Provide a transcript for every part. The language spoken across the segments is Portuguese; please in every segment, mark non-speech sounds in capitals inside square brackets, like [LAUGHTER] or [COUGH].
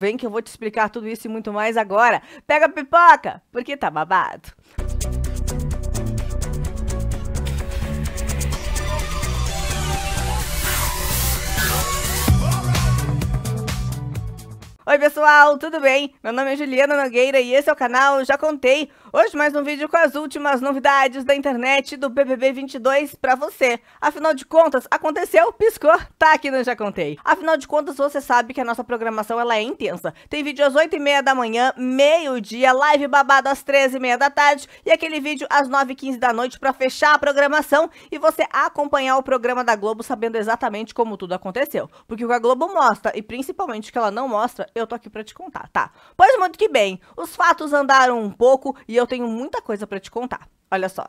Vem que eu vou te explicar tudo isso e muito mais agora. Pega a pipoca, porque tá babado. Oi pessoal, tudo bem? Meu nome é Juliana Nogueira e esse é o canal Já Contei, Hoje mais um vídeo com as últimas novidades da internet do BBB 22 para você. Afinal de contas, aconteceu, piscou, tá aqui no Já Contei. Afinal de contas, você sabe que a nossa programação ela é intensa. Tem vídeo às 8h30 da manhã, meio-dia, live babado às 13h30 da tarde e aquele vídeo às 9h15 da noite para fechar a programação e você acompanhar o programa da Globo sabendo exatamente como tudo aconteceu. Porque o que a Globo mostra e principalmente o que ela não mostra, eu tô aqui para te contar, tá? Pois muito que bem, os fatos andaram um pouco e eu tenho muita coisa para te contar. Olha só.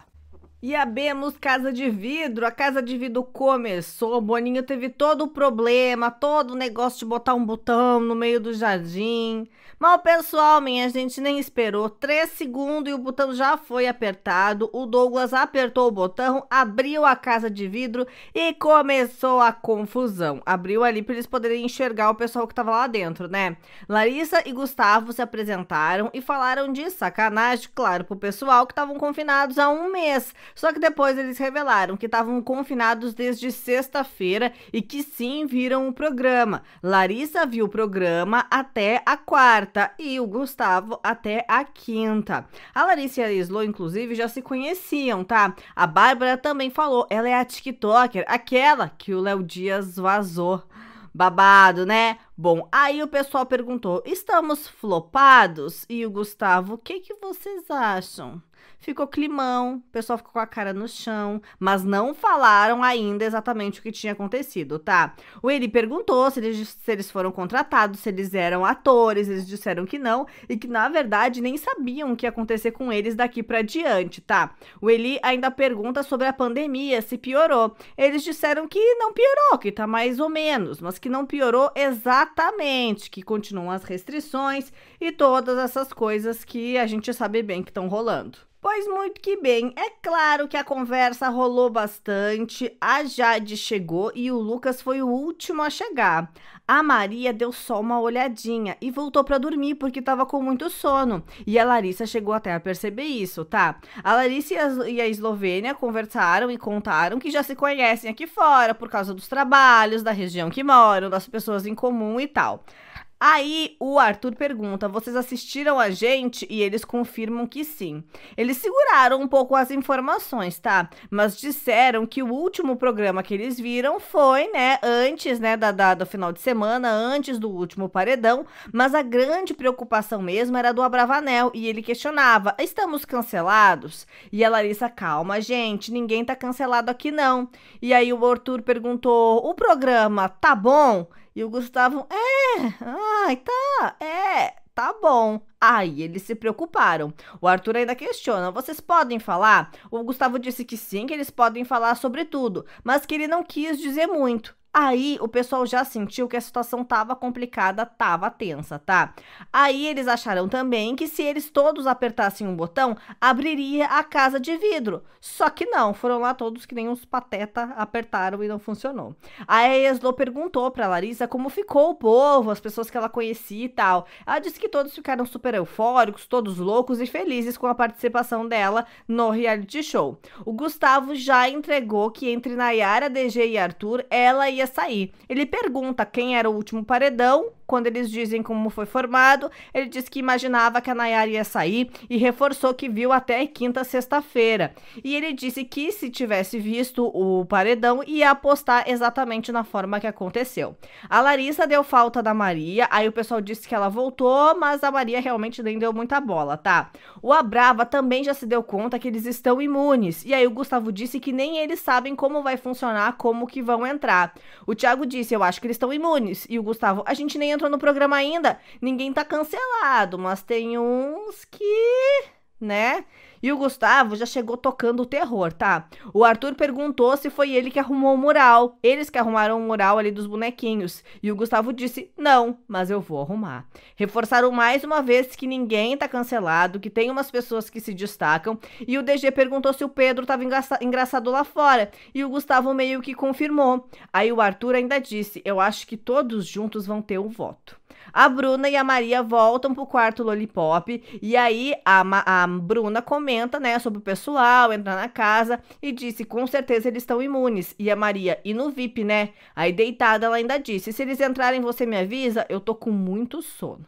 E abemos Casa de Vidro. A Casa de Vidro começou. O Boninho teve todo o problema, todo o negócio de botar um botão no meio do jardim. Mas o pessoal, minha gente, nem esperou. Três segundos e o botão já foi apertado. O Douglas apertou o botão, abriu a Casa de Vidro e começou a confusão. Abriu ali para eles poderem enxergar o pessoal que estava lá dentro, né? Larissa e Gustavo se apresentaram e falaram de sacanagem, claro, pro pessoal que estavam confinados há um mês só que depois eles revelaram que estavam confinados desde sexta-feira e que sim viram o programa. Larissa viu o programa até a quarta e o Gustavo até a quinta. A Larissa e a Islo, inclusive, já se conheciam, tá? A Bárbara também falou, ela é a TikToker, aquela que o Léo Dias vazou. Babado, né? Bom, aí o pessoal perguntou: estamos flopados? E o Gustavo, o que, que vocês acham? Ficou climão, o pessoal ficou com a cara no chão, mas não falaram ainda exatamente o que tinha acontecido, tá? O Eli perguntou se eles, se eles foram contratados, se eles eram atores, eles disseram que não e que na verdade nem sabiam o que ia acontecer com eles daqui para diante, tá? O Eli ainda pergunta sobre a pandemia, se piorou. Eles disseram que não piorou, que tá mais ou menos, mas que não piorou exatamente, que continuam as restrições e todas essas coisas que a gente sabe bem que estão rolando. Pois muito que bem. É claro que a conversa rolou bastante. A Jade chegou e o Lucas foi o último a chegar. A Maria deu só uma olhadinha e voltou para dormir porque estava com muito sono. E a Larissa chegou até a perceber isso, tá? A Larissa e a, e a Eslovênia conversaram e contaram que já se conhecem aqui fora por causa dos trabalhos, da região que moram, das pessoas em comum e tal. Aí o Arthur pergunta: vocês assistiram a gente? E eles confirmam que sim. Eles seguraram um pouco as informações, tá? Mas disseram que o último programa que eles viram foi, né, antes, né, da, da, do final de semana, antes do último paredão. Mas a grande preocupação mesmo era do Abravanel. E ele questionava: estamos cancelados? E a Larissa, calma, gente, ninguém tá cancelado aqui não. E aí o Arthur perguntou: o programa tá bom? E o Gustavo, é, ai, tá, é, tá bom. Aí eles se preocuparam. O Arthur ainda questiona: vocês podem falar? O Gustavo disse que sim, que eles podem falar sobre tudo, mas que ele não quis dizer muito. Aí o pessoal já sentiu que a situação tava complicada, tava tensa, tá? Aí eles acharam também que se eles todos apertassem um botão, abriria a casa de vidro. Só que não, foram lá todos que nem uns pateta apertaram e não funcionou. Aí a Eslo perguntou pra Larissa como ficou o povo, as pessoas que ela conhecia e tal. Ela disse que todos ficaram super eufóricos, todos loucos e felizes com a participação dela no reality show. O Gustavo já entregou que entre Nayara, DG e Arthur, ela e ia sair. Ele pergunta quem era o último paredão quando eles dizem como foi formado, ele diz que imaginava que a Nayara ia sair e reforçou que viu até quinta, sexta-feira. E ele disse que se tivesse visto o paredão, ia apostar exatamente na forma que aconteceu. A Larissa deu falta da Maria, aí o pessoal disse que ela voltou, mas a Maria realmente nem deu muita bola, tá? O Abrava também já se deu conta que eles estão imunes, e aí o Gustavo disse que nem eles sabem como vai funcionar, como que vão entrar. O Thiago disse, eu acho que eles estão imunes, e o Gustavo, a gente nem entrou no programa ainda. Ninguém tá cancelado, mas tem uns que, né? E o Gustavo já chegou tocando o terror, tá? O Arthur perguntou se foi ele que arrumou o mural. Eles que arrumaram o mural ali dos bonequinhos. E o Gustavo disse: "Não, mas eu vou arrumar". Reforçaram mais uma vez que ninguém tá cancelado, que tem umas pessoas que se destacam, e o DG perguntou se o Pedro tava engraçado lá fora, e o Gustavo meio que confirmou. Aí o Arthur ainda disse: "Eu acho que todos juntos vão ter um voto". A Bruna e a Maria voltam pro quarto Lollipop. E aí a, a Bruna comenta, né, sobre o pessoal, entrar na casa e disse: com certeza eles estão imunes. E a Maria, e no VIP, né? Aí deitada, ela ainda disse: se eles entrarem, você me avisa, eu tô com muito sono.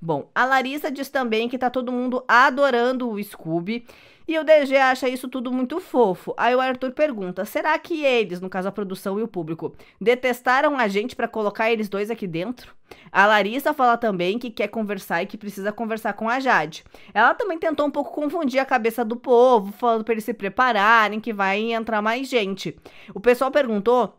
Bom, a Larissa diz também que tá todo mundo adorando o Scooby e o DG acha isso tudo muito fofo. Aí o Arthur pergunta: será que eles, no caso a produção e o público, detestaram a gente para colocar eles dois aqui dentro? A Larissa fala também que quer conversar e que precisa conversar com a Jade. Ela também tentou um pouco confundir a cabeça do povo, falando para eles se prepararem que vai entrar mais gente. O pessoal perguntou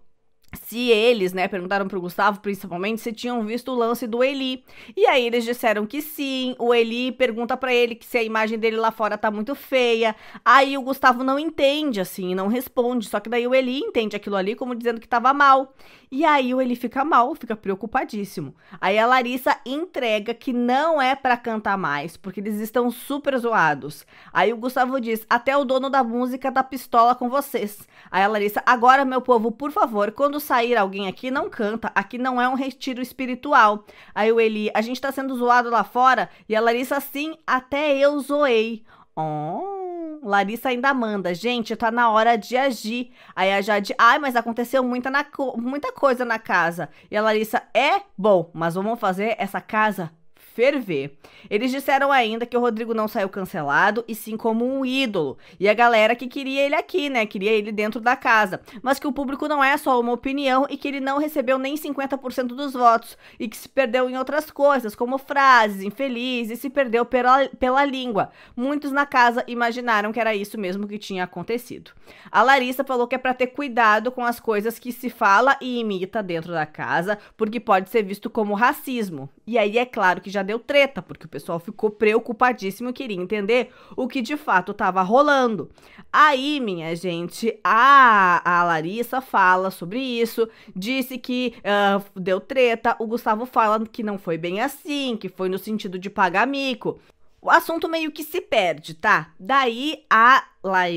se eles, né, perguntaram pro Gustavo, principalmente, se tinham visto o lance do Eli. E aí eles disseram que sim. O Eli pergunta para ele que se a imagem dele lá fora tá muito feia. Aí o Gustavo não entende, assim, não responde. Só que daí o Eli entende aquilo ali como dizendo que tava mal. E aí o Eli fica mal, fica preocupadíssimo. Aí a Larissa entrega que não é para cantar mais, porque eles estão super zoados. Aí o Gustavo diz: "Até o dono da música da pistola com vocês". Aí a Larissa: "Agora, meu povo, por favor, quando sair alguém aqui, não canta. Aqui não é um retiro espiritual. Aí o Eli, a gente tá sendo zoado lá fora. E a Larissa, sim, até eu zoei. Oh, Larissa ainda manda. Gente, tá na hora de agir. Aí a Jade, ai, mas aconteceu muita, na, muita coisa na casa. E a Larissa, é bom, mas vamos fazer essa casa ferver. Eles disseram ainda que o Rodrigo não saiu cancelado, e sim como um ídolo. E a galera que queria ele aqui, né? Queria ele dentro da casa. Mas que o público não é só uma opinião e que ele não recebeu nem 50% dos votos. E que se perdeu em outras coisas, como frases infelizes, e se perdeu pela, pela língua. Muitos na casa imaginaram que era isso mesmo que tinha acontecido. A Larissa falou que é para ter cuidado com as coisas que se fala e imita dentro da casa, porque pode ser visto como racismo. E aí é claro que já deu treta, porque o pessoal ficou preocupadíssimo e queria entender o que de fato estava rolando. Aí, minha gente, a, a Larissa fala sobre isso, disse que uh, deu treta, o Gustavo fala que não foi bem assim, que foi no sentido de pagar mico. O assunto meio que se perde, tá? Daí a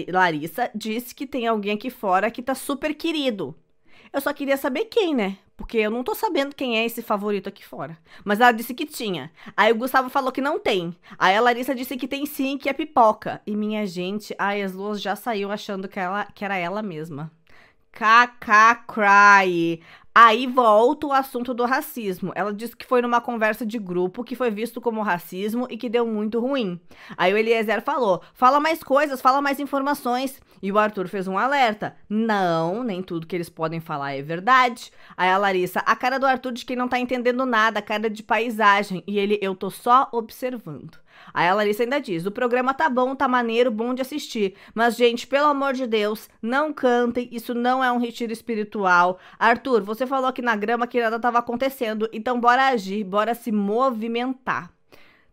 Larissa disse que tem alguém aqui fora que tá super querido. Eu só queria saber quem, né? Porque eu não tô sabendo quem é esse favorito aqui fora. Mas ela disse que tinha. Aí o Gustavo falou que não tem. Aí a Larissa disse que tem sim, que é pipoca. E minha gente, a Esloas já saiu achando que, ela, que era ela mesma. KK Cry. Aí volta o assunto do racismo. Ela disse que foi numa conversa de grupo que foi visto como racismo e que deu muito ruim. Aí o Eliezer falou: fala mais coisas, fala mais informações. E o Arthur fez um alerta: não, nem tudo que eles podem falar é verdade. Aí a Larissa: a cara do Arthur de quem não tá entendendo nada, a cara de paisagem. E ele: eu tô só observando. Aí a Larissa ainda diz: o programa tá bom, tá maneiro, bom de assistir. Mas, gente, pelo amor de Deus, não cantem, isso não é um retiro espiritual. Arthur, você falou aqui na grama que nada tava acontecendo, então bora agir, bora se movimentar.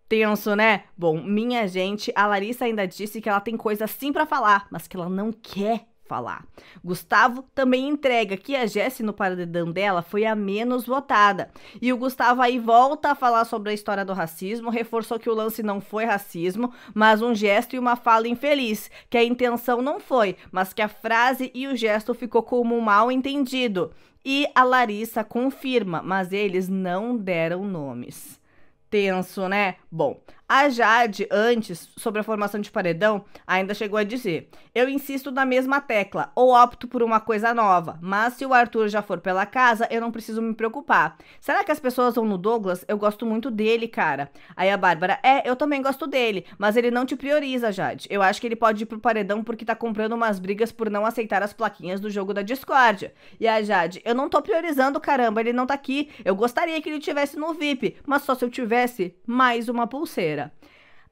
Tenso, né? Bom, minha gente, a Larissa ainda disse que ela tem coisa sim para falar, mas que ela não quer falar. Gustavo também entrega que a Jesse no paredão dela foi a menos votada. E o Gustavo aí volta a falar sobre a história do racismo, reforçou que o lance não foi racismo, mas um gesto e uma fala infeliz, que a intenção não foi, mas que a frase e o gesto ficou como um mal entendido. E a Larissa confirma, mas eles não deram nomes. Tenso, né? Bom, a Jade, antes, sobre a formação de paredão, ainda chegou a dizer: Eu insisto na mesma tecla, ou opto por uma coisa nova, mas se o Arthur já for pela casa, eu não preciso me preocupar. Será que as pessoas vão no Douglas? Eu gosto muito dele, cara. Aí a Bárbara: É, eu também gosto dele, mas ele não te prioriza, Jade. Eu acho que ele pode ir pro paredão porque tá comprando umas brigas por não aceitar as plaquinhas do jogo da discórdia. E a Jade: Eu não tô priorizando, caramba, ele não tá aqui. Eu gostaria que ele tivesse no VIP, mas só se eu tivesse mais uma pulseira.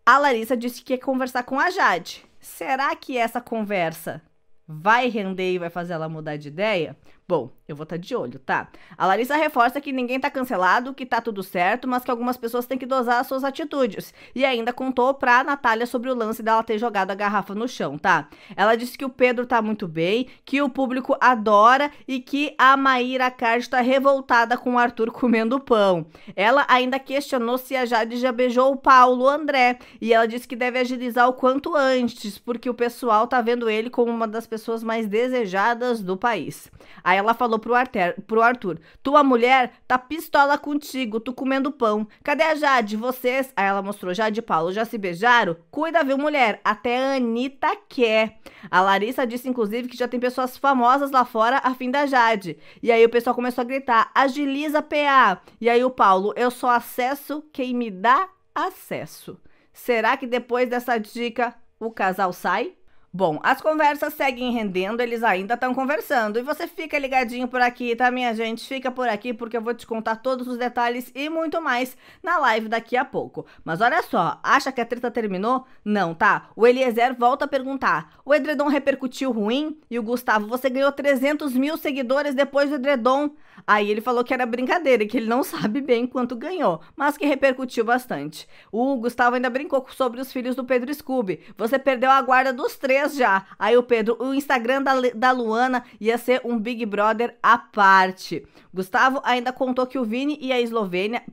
A Larissa disse que ia conversar com a Jade. Será que essa conversa vai render e vai fazer ela mudar de ideia? Bom, eu vou estar tá de olho, tá? A Larissa reforça que ninguém tá cancelado, que tá tudo certo, mas que algumas pessoas têm que dosar as suas atitudes. E ainda contou pra Natália sobre o lance dela ter jogado a garrafa no chão, tá? Ela disse que o Pedro tá muito bem, que o público adora e que a Maíra Card tá revoltada com o Arthur comendo pão. Ela ainda questionou se a Jade já beijou o Paulo André e ela disse que deve agilizar o quanto antes, porque o pessoal tá vendo ele como uma das pessoas mais desejadas do país. Aí ela falou pro, Arter, pro Arthur: Tua mulher tá pistola contigo, tu comendo pão. Cadê a Jade? Vocês? Aí ela mostrou: Jade e Paulo já se beijaram? Cuida, viu, mulher? Até a Anitta quer. A Larissa disse, inclusive, que já tem pessoas famosas lá fora a fim da Jade. E aí o pessoal começou a gritar: Agiliza, PA. E aí o Paulo: Eu só acesso quem me dá acesso. Será que depois dessa dica o casal sai? Bom, as conversas seguem rendendo, eles ainda estão conversando. E você fica ligadinho por aqui, tá, minha gente? Fica por aqui porque eu vou te contar todos os detalhes e muito mais na live daqui a pouco. Mas olha só, acha que a treta terminou? Não, tá? O Eliezer volta a perguntar: o edredom repercutiu ruim? E o Gustavo, você ganhou 300 mil seguidores depois do edredom. Aí ele falou que era brincadeira e que ele não [LAUGHS] sabe bem quanto ganhou, mas que repercutiu bastante. O Gustavo ainda brincou sobre os filhos do Pedro Scooby. Você perdeu a guarda dos três já. Aí o Pedro, o Instagram da, da Luana ia ser um Big Brother à parte. Gustavo ainda contou que o Vini e a Eslovênia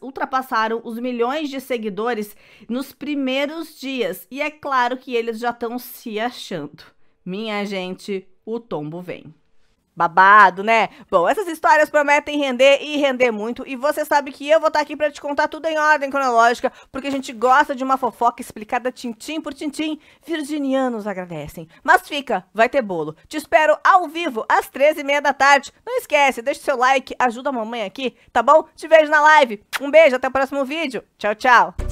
ultrapassaram os milhões de seguidores nos primeiros dias. E é claro que eles já estão se achando. Minha gente, o tombo vem babado, né? Bom, essas histórias prometem render e render muito, e você sabe que eu vou estar tá aqui para te contar tudo em ordem cronológica, porque a gente gosta de uma fofoca explicada tintim por tintim. Virginianos agradecem. Mas fica, vai ter bolo. Te espero ao vivo às 13h30 da tarde. Não esquece, deixa o seu like, ajuda a mamãe aqui, tá bom? Te vejo na live. Um beijo, até o próximo vídeo. Tchau, tchau.